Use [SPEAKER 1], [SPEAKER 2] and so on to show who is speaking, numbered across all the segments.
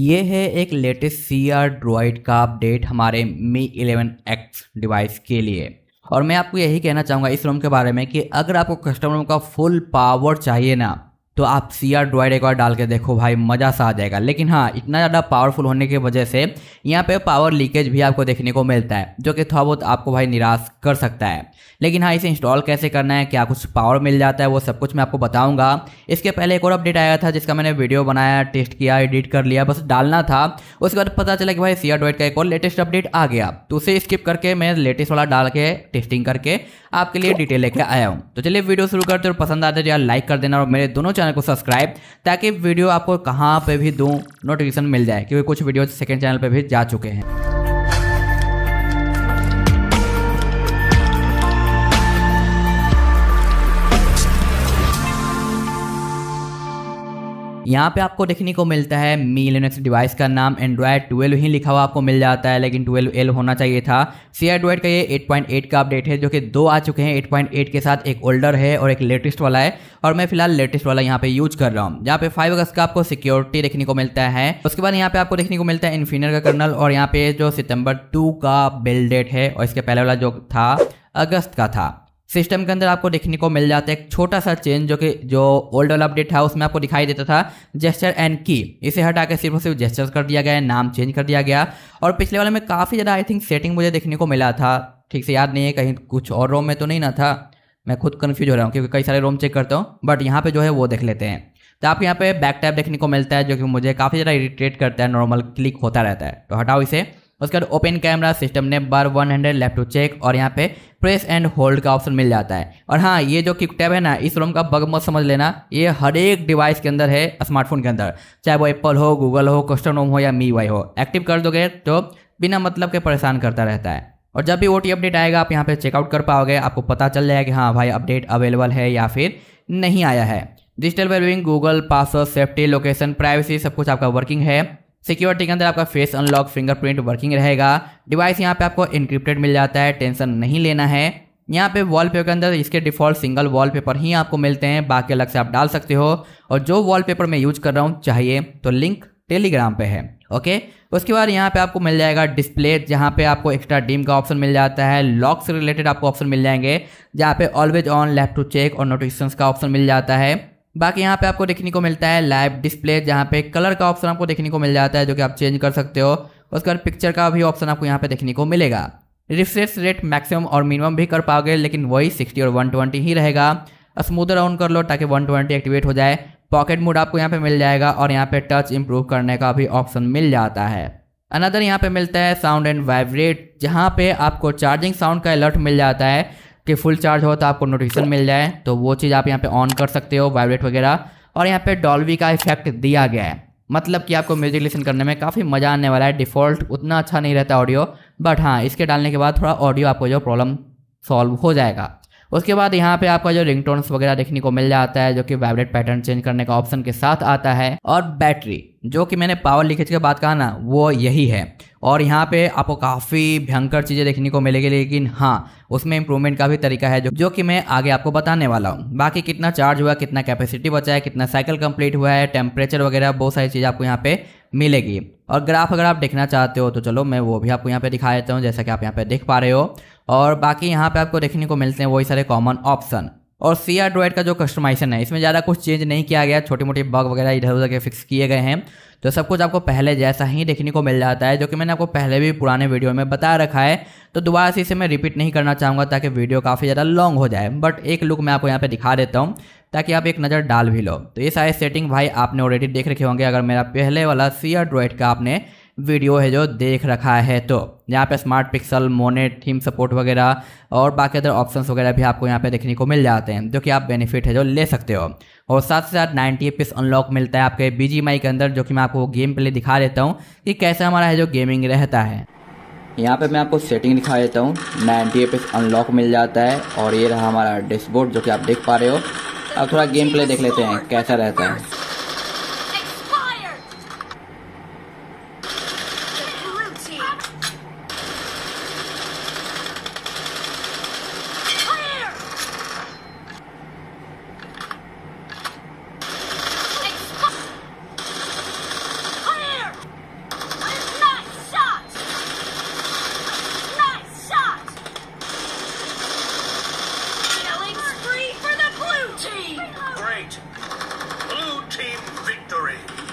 [SPEAKER 1] ये है एक लेटेस्ट सी आर ड्रॉइड का अपडेट हमारे मी इलेवन एक्स डिवाइस के लिए और मैं आपको यही कहना चाहूँगा इस रोम के बारे में कि अगर आपको कस्टमरों का फुल पावर चाहिए ना तो आप सी आर डोइड एक बार डाल के देखो भाई मज़ा सा आ जाएगा लेकिन हाँ इतना ज़्यादा पावरफुल होने की वजह से यहाँ पे पावर लीकेज भी आपको देखने को मिलता है जो कि थोड़ा बहुत आपको भाई निराश कर सकता है लेकिन हाँ इसे इंस्टॉल कैसे करना है क्या कुछ पावर मिल जाता है वो सब कुछ मैं आपको बताऊँगा इसके पहले एक और अपडेट आया था जिसका मैंने वीडियो बनाया टेस्ट किया एडिट कर लिया बस डालना था उसके बाद पता चला कि भाई सी आर डोइड का एक और लेटेस्ट अपडेट आ गया तो उसे स्किप करके मैं लेटेस्ट वाला डाल के टेस्टिंग करके आपके लिए डिटेल तो लेके आया हूँ तो चलिए वीडियो शुरू करते और पसंद आते तो यार लाइक कर देना और मेरे दोनों चैनल को सब्सक्राइब ताकि वीडियो आपको कहाँ पर भी दूँ नोटिफिकेशन मिल जाए क्योंकि कुछ वीडियो सेकेंड चैनल पर भी जा चुके हैं यहाँ पे आपको देखने को मिलता है मी लिनक्स डिवाइस का नाम एंड्रॉयड ट्वेल्व ही लिखा हुआ आपको मिल जाता है लेकिन ट्वेल्व एल होना चाहिए था सी एंड्रॉयड का ये 8.8 का अपडेट है जो कि दो आ चुके हैं 8.8 के साथ एक ओल्डर है और एक लेटेस्ट वाला है और मैं फिलहाल लेटेस्ट वाला यहाँ पे यूज कर रहा हूँ यहाँ पे फाइव अगस्त का आपको सिक्योरिटी देखने को मिलता है उसके बाद यहाँ पे आपको देखने को मिलता है इन्फिनर का कर्नल और यहाँ पे जो सितंबर टू का बिल डेट है और इसके पहले वाला जो था अगस्त का था सिस्टम के अंदर आपको देखने को मिल जाता है एक छोटा सा चेंज जो कि जो ओल्ड वाला अपडेट था उसमें आपको दिखाई देता था जेस्चर एंड की इसे हटा के सिर्फ और सिर्फ जेस्टर्स कर दिया गया है नाम चेंज कर दिया गया और पिछले वाले में काफ़ी ज़्यादा आई थिंक सेटिंग मुझे देखने को मिला था ठीक से याद नहीं है कहीं कुछ और रोम में तो नहीं ना था मैं खुद कन्फ्यूज हो रहा हूँ क्योंकि कई सारे रोम चेक करता हूँ बट यहाँ पर जो है वो देख लेते हैं तो आपको यहाँ पे बैक टैप देखने को मिलता है जो कि मुझे काफ़ी ज़्यादा इरीटेट करता है नॉर्मल क्लिक होता रहता है तो हटाओ इसे उसके बाद ओपन कैमरा सिस्टम ने बार one hundred left to check और यहाँ पे प्रेस एंड होल्ड का ऑप्शन मिल जाता है और हाँ ये जो किक टैब है ना इस रोम का बग मत समझ लेना ये हर एक डिवाइस के अंदर है स्मार्टफोन के अंदर चाहे वो एप्पल हो गूगल हो कस्टम रोम हो या मी वाई हो एक्टिव कर दोगे तो बिना मतलब के परेशान करता रहता है और जब भी ओ अपडेट आएगा आप यहाँ पे चेकआउट कर पाओगे आपको पता चल जाएगा कि हाँ भाई अपडेट अवेलेबल है या फिर नहीं आया है digital wellbeing Google password safety location privacy सब कुछ आपका वर्किंग है सिक्योरिटी के अंदर आपका फेस अनलॉक फिंगरप्रिंट वर्किंग रहेगा डिवाइस यहाँ पे आपको इंक्रिप्टेड मिल जाता है टेंशन नहीं लेना है यहाँ पे वॉलपेपर के अंदर इसके डिफ़ॉल्ट सिंगल वॉलपेपर ही आपको मिलते हैं बाकी अलग से आप डाल सकते हो और जो वॉलपेपर मैं यूज कर रहा हूँ चाहिए तो लिंक टेलीग्राम पे है ओके उसके बाद यहाँ पे आपको मिल जाएगा डिस्प्ले जहाँ पे आपको एक्स्ट्रा डीम का ऑप्शन मिल जाता है लॉक से रिलेटेड आपको ऑप्शन मिल जाएंगे जहाँ पे always on left to check और नोटिफिकेशन का ऑप्शन मिल जाता है बाकी यहाँ पे आपको देखने को मिलता है लाइव डिस्प्ले जहाँ पे कलर का ऑप्शन आपको देखने को मिल जाता है जो कि आप चेंज कर सकते हो उसके बाद पिक्चर का भी ऑप्शन आपको यहाँ पे देखने को मिलेगा रिफ्रेश रेट मैक्सिमम और मिनिमम भी कर पाओगे लेकिन वही सिक्सटी और ट्वेंटी ही रहेगा स्मूदर ऑन कर लो ताकि ट्वेंटी एक्टिवेट हो जाए पॉकेट मोड आपको यहाँ पे मिल जाएगा और यहाँ पे टच इम्प्रूव करने का भी ऑप्शन मिल जाता है अनदर यहाँ पे मिलता है साउंड एंड वाइब्रेट जहाँ पे आपको चार्जिंग साउंड का अलर्ट मिल जाता है कि फुल चार्ज हो तो आपको नोटिफिकेशन मिल जाए तो वो चीज़ आप यहाँ पे ऑन कर सकते हो वाइब्रेट वगैरह और यहाँ पे डॉल्वी का इफेक्ट दिया गया है मतलब कि आपको म्यूजिक लिसन करने में काफ़ी मज़ा आने वाला है डिफ़ॉल्ट उतना अच्छा नहीं रहता ऑडियो बट हाँ इसके डालने के बाद थोड़ा ऑडियो आपको जो प्रॉब्लम सॉल्व हो जाएगा उसके बाद यहाँ पे आपका जो रिंग वगैरह देखने को मिल जाता है जो कि वाइब्रेट पैटर्न चेंज करने का ऑप्शन के साथ आता है और बैटरी जो कि मैंने पावर लीकेज के बाद कहा ना वो यही है और यहाँ पे आपको काफ़ी भयंकर चीज़ें देखने को मिलेगी लेकिन हाँ उसमें इंप्रूवमेंट का भी तरीका है जो जो कि मैं आगे आपको बताने वाला हूँ बाकी कितना चार्ज हुआ कितना कैपेसिटी बचा है कितना साइकिल कंप्लीट हुआ है टेम्परेचर वगैरह बहुत सारी चीज़ें आपको यहाँ पे मिलेगी और ग्राफ अगर आप देखना चाहते हो तो चलो मैं वो भी आपको यहाँ पे दिखा देता हूँ जैसा कि आप यहाँ पे देख पा रहे हो और बाकी यहाँ पे आपको देखने को मिलते हैं वही सारे कॉमन ऑप्शन और सी आर ड्रॉइड का जो कस्टमाइजेशन है इसमें ज़्यादा कुछ चेंज नहीं किया गया छोटी मोटी बग वगैरह इधर उधर के फिक्स किए गए हैं तो सब कुछ आपको पहले जैसा ही देखने को मिल जाता है जो कि मैंने आपको पहले भी पुराने वीडियो में बता रखा है तो दोबारा से इसे मैं रिपीट नहीं करना चाहूँगा ताकि वीडियो काफ़ी ज़्यादा लॉन्ग हो जाए बट एक लुक मैं आपको यहाँ पर दिखा देता हूँ ताकि आप एक नज़र डाल भी लो तो ये सारे सेटिंग भाई आपने ऑलरेडी देख रखे होंगे अगर मेरा पहले वाला सी आर ड्रॉइड का आपने वीडियो है जो देख रखा है तो यहाँ पे smart Pixel Monet theme support वगैरह और बाकी अदर ऑप्शंस वगैरह भी आपको यहाँ पे देखने को मिल जाते हैं जो कि आप बेनिफिट है जो ले सकते हो और साथ ही साथ नाइन्टी एपिस अनलॉक मिलता है आपके बी के अंदर जो कि मैं आपको गेम प्ले दिखा देता हूँ कि कैसे हमारा है जो गेमिंग रहता है यहाँ पे मैं आपको सेटिंग दिखा देता हूँ नाइन्टी एपिस अनलॉक मिल जाता है और ये रहा हमारा डैशबोर्ड जो कि आप देख पा रहे हो अब थोड़ा गेम प्ले देख लेते हैं कैसा रहता है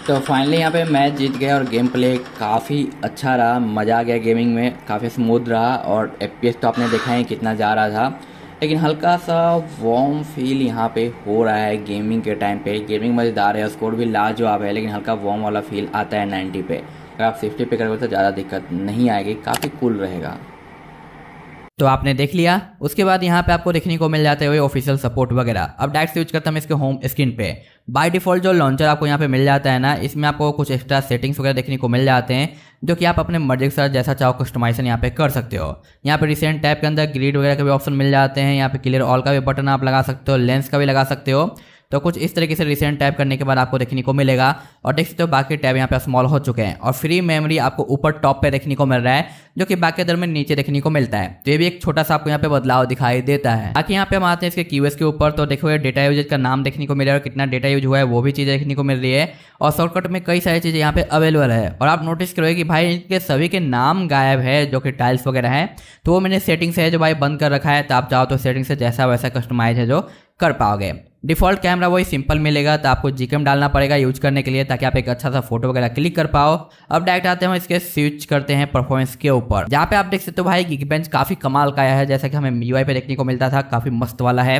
[SPEAKER 1] तो फाइनली यहाँ पे मैच जीत गया और गेम प्ले काफ़ी अच्छा रहा मज़ा आ गया गेमिंग में काफ़ी स्मूथ रहा और एफ तो आपने देखा है कितना जा रहा था लेकिन हल्का सा वार्म फील यहाँ पे हो रहा है गेमिंग के टाइम पे गेमिंग मज़ेदार है स्कोर भी लाजवाब है लेकिन हल्का वार्म वाला फील आता है नाइन्टी पे अगर आप सिक्सटी पे करोगे तो ज़्यादा दिक्कत नहीं आएगी काफ़ी कूल रहेगा तो आपने देख लिया उसके बाद यहाँ पे आपको देखने को मिल जाते हुए ऑफिशियल सपोर्ट वगैरह अब डायरेक्ट स्विच करता हूँ इसके होम स्क्रीन पे बाय डिफॉल्ट जो लॉन्चर आपको यहाँ पे मिल जाता है ना इसमें आपको कुछ एक्स्ट्रा सेटिंग्स वगैरह देखने को मिल जाते हैं जो कि आप अपने मर्जी के साथ जैसा चाहो कस्टमाइजेशन यहाँ पे कर सकते हो यहाँ पे रिसेंट टैप के अंदर ग्रीड वगैरह का भी ऑप्शन मिल जाते हैं यहाँ पे क्लियर ऑल का भी बटन आप लगा सकते हो लेंस का भी लगा सकते हो तो कुछ इस तरीके से रिसेंट टैप करने के बाद आपको देखने को मिलेगा और देख सकते हो बाकी टैब यहाँ पे स्मॉल हो चुके हैं और फ्री मेमोरी आपको ऊपर टॉप पे देखने को मिल रहा है जो कि बाकी दर में नीचे देखने को मिलता है तो ये भी एक छोटा सा आपको यहाँ पे बदलाव दिखाई देता है बाकी यहाँ पे हम आते हैं इसके क्यूएस के ऊपर तो देखो ये डेटा यूजेज का नाम देखने को मिल रहा है और कितना डेटा यूज हुआ है वो भी चीज़ देखने को मिल रही है और शॉर्टकट में कई सारी चीज़ें यहाँ पे अवेलेबल है और आप नोटिस करोगे कि भाई इनके सभी के नाम गायब है जो कि टाइल्स वगैरह है तो वो मैंने सेटिंग्स है जो भाई बंद कर रखा है तो आप चाहो तो सेटिंग से जैसा वैसा कस्टमाइज है जो कर पाओगे डिफ़ॉल्ट कैमरा वही सिंपल मिलेगा तो आपको जीकेम डालना पड़ेगा यूज करने के लिए ताकि आप एक अच्छा सा फोटो वगैरह क्लिक कर पाओ अब डायरेक्ट आते हैं इसके स्विच करते हैं परफॉर्मेंस के ऊपर जहाँ पे आप देख सकते हो भाई गिग बेंच काफ़ी कमाल का आया है जैसा कि हमें मी पे देखने को मिलता था काफ़ी मस्त वाला है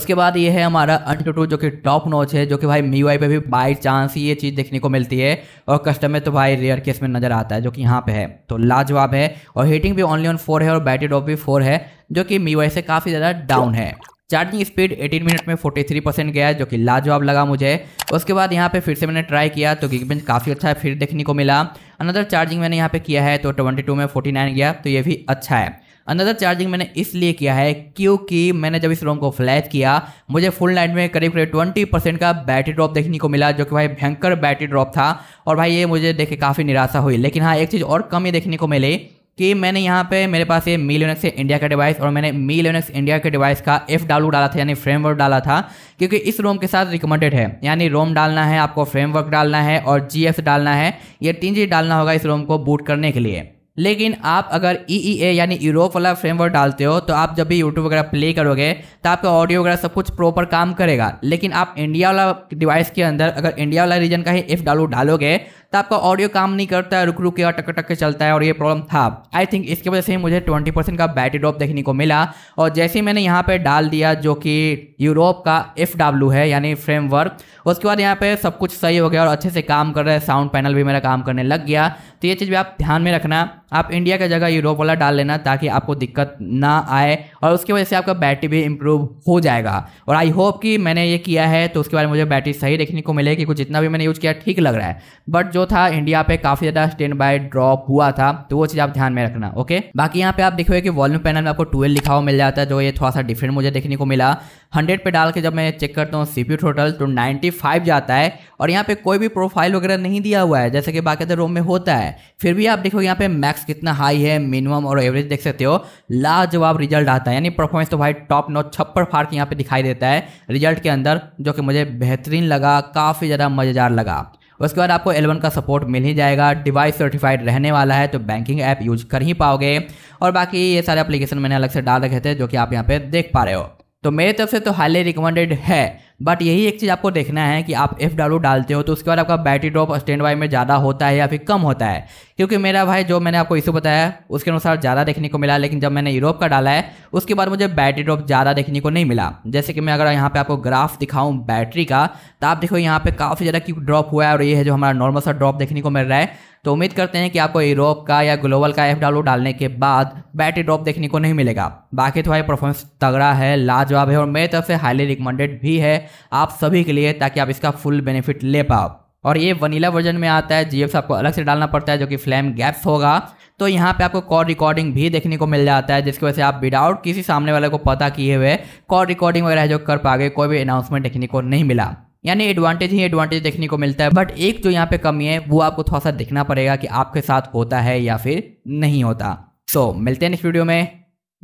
[SPEAKER 1] उसके बाद ये है हमारा अन जो कि टॉप नोच है जो कि भाई मी पे भी बाई चांस ये चीज़ देखने को मिलती है और कस्टमर तो भाई रेयर केस में नजर आता है जो कि यहाँ पे है तो लाजवाब है और हीटिंग भी ऑनली ऑन फोर है और बैटरी डॉप भी फोर है जो कि मी से काफ़ी ज़्यादा डाउन है चार्जिंग स्पीड 18 मिनट में 43 परसेंट गया जो कि लाजवाब लगा मुझे उसके बाद यहाँ पे फिर से मैंने ट्राई किया तो गिगबेंच काफ़ी अच्छा है फिर देखने को मिला अनदर चार्जिंग मैंने यहाँ पे किया है तो 22 में 49 गया तो ये भी अच्छा है अनदर चार्जिंग मैंने इसलिए किया है क्योंकि मैंने जब इस रोम को फ्लैश किया मुझे फुल नाइट में करीब करीब ट्वेंटी परसेंट का बैटरी ड्रॉप देखने को मिला जो कि भाई भयंकर बैटरी ड्रॉप था और भाई ये मुझे देख काफ़ी निराशा हुई लेकिन हाँ एक चीज़ और कम देखने को मिली कि मैंने यहाँ पे मेरे पास ये मी लिनक्स इंडिया का डिवाइस और मैंने मी लिनक्स इंडिया के डिवाइस का एफ डालू डाला था यानी फ्रेमवर्क डाला था क्योंकि इस रोम के साथ रिकमेंडेड है यानी रोम डालना है आपको फ्रेमवर्क डालना है और जी डालना है ये तीन चीज़ डालना होगा इस रोम को बूट करने के लिए लेकिन आप अगर ई ई ए यानी यूरोप वाला फ्रेमवर्क डालते हो तो आप जब भी यूट्यूब वगैरह प्ले करोगे तो आपका ऑडियो वगैरह सब कुछ प्रॉपर काम करेगा लेकिन आप इंडिया वाला डिवाइस के अंदर अगर इंडिया वाला रीजन का ही एफ डालो डालोगे तो आपका ऑडियो काम नहीं करता है रुक रुक के और टक टक के चलता है और ये प्रॉब्लम था आई थिंक इसकी वजह से ही मुझे ट्वेंटी परसेंट का बैटरी ड्रॉप देखने को मिला और जैसे ही मैंने यहाँ पे डाल दिया जो कि यूरोप का एफ डब्ल्यू है यानी फ्रेमवर्क उसके बाद यहाँ पे सब कुछ सही हो गया और अच्छे से काम कर रहा है साउंड पैनल भी मेरा काम करने लग गया तो ये चीज़ भी आप ध्यान में रखना आप इंडिया का जगह यूरोप वाला डाल लेना ताकि आपको दिक्कत ना आए और उसकी वजह से आपका बैटरी भी इम्प्रूव हो जाएगा और आई होप कि मैंने ये किया है तो उसके बाद मुझे बैटरी सही देखने को कि कुछ जितना भी मैंने यूज़ किया ठीक लग रहा है बट जो था इंडिया पे काफ़ी ज़्यादा स्टैंड बाय ड्रॉप हुआ था तो वो चीज़ आप ध्यान में रखना ओके बाकी यहाँ पे आप देखोगे कि वॉल्यूम पैनल में आपको ट्वेल्व लिखा हुआ मिल जाता है जो ये थोड़ा सा डिफरेंट मुझे देखने को मिला हंड्रेड पे डाल के जब मैं चेक करता हूँ सी पी टोटल तो नाइन्टी फाइव जाता है और यहाँ पे कोई भी प्रोफाइल वगैरह नहीं दिया हुआ है जैसे कि बाकी रोम में होता है फिर भी आप देखो यहाँ पे मैक्स कितना हाई है मिनिमम और एवरेज देख सकते हो लाजवाब रिजल्ट आता है यानी परफॉर्मेंस तो भाई टॉप नो छप्पर फाड़ के यहाँ पे दिखाई देता है रिजल्ट के अंदर जो कि मुझे बेहतरीन लगा काफ़ी ज़्यादा मज़ेदार लगा उसके बाद आपको एलेवन का सपोर्ट मिल ही जाएगा डिवाइस सर्टिफाइड रहने वाला है तो बैंकिंग ऐप यूज कर ही पाओगे और बाकी ये सारे एप्लीकेशन मैंने अलग से डाल रखे थे जो कि आप यहाँ पे देख पा रहे हो तो मेरे तरफ से तो हाईली रिकमेंडेड है बट यही एक चीज़ आपको देखना है कि आप एफ डब्ल्यू डालते हो तो उसके बाद आपका बैटरी ड्रॉप स्टैंड बाई में ज़्यादा होता है या फिर कम होता है क्योंकि मेरा भाई जो मैंने आपको इशू बताया उसके अनुसार ज़्यादा देखने को मिला लेकिन जब मैंने यूरोप का डाला है उसके बाद मुझे बैटरी ड्रॉप ज़्यादा देखने को नहीं मिला जैसे कि मैं अगर यहाँ पर आपको ग्राफ दिखाऊँ बैटरी का तो आप देखो यहाँ पर काफ़ी ज़्यादा क्यों ड्रॉप हुआ है और ये है जो हमारा नॉर्मल सा ड्रॉप देखने को मिल रहा है तो उम्मीद करते हैं कि आपको यूरोप का या ग्लोबल का एफ डब्ल्यू डालने के बाद बैटरी ड्रॉप देखने को नहीं मिलेगा बाकी तो भाई परफॉर्मेंस तगड़ा है लाजवाब है और मेरी तरफ से हाईली रिकमेंडेड भी है आप सभी के लिए ताकि आप इसका फुल बेनिफिट ले पाओ और ये वनीला वर्जन में आता है जी आपको अलग से डालना पड़ता है जो कि फ्लैम गैप्स होगा तो यहाँ पे आपको कॉल रिकॉर्डिंग भी देखने को मिल जाता है जिसकी वजह से आप विदाउट किसी सामने वाले को पता किए हुए कॉल रिकॉर्डिंग वगैरह जो कर पाओगे कोई भी अनाउंसमेंट देखने को नहीं मिला यानी एडवांटेज ही एडवांटेज देखने को मिलता है बट एक जो यहाँ पे कमी है वो आपको थोड़ा सा देखना पड़ेगा कि आपके साथ होता है या फिर नहीं होता सो so, मिलते हैं नेक्स्ट वीडियो में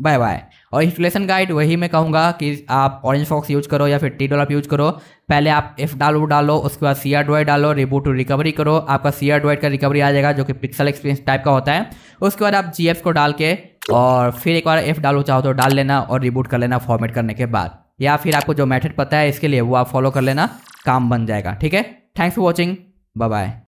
[SPEAKER 1] बाय बाय और इन्फ्लेशन गाइड वही मैं कहूँगा कि आप ऑरेंज फॉक्स यूज करो या फिर टी डॉलर यूज करो पहले आप एफ डालो डालो उसके बाद सी आर डॉइड डालो रिबू टू रिकवरी करो आपका सी आर डॉइड का रिकवरी आ जाएगा जो कि पिक्सल एक्सपीरियंस टाइप का होता है उसके बाद आप जी को डाल के और फिर एक बार एफ डालो चाहो तो डाल लेना और रिबूट कर लेना फॉर्मेट करने के बाद या फिर आपको जो मेथड पता है इसके लिए वो आप फॉलो कर लेना काम बन जाएगा ठीक है थैंक्स फॉर वॉचिंग बाय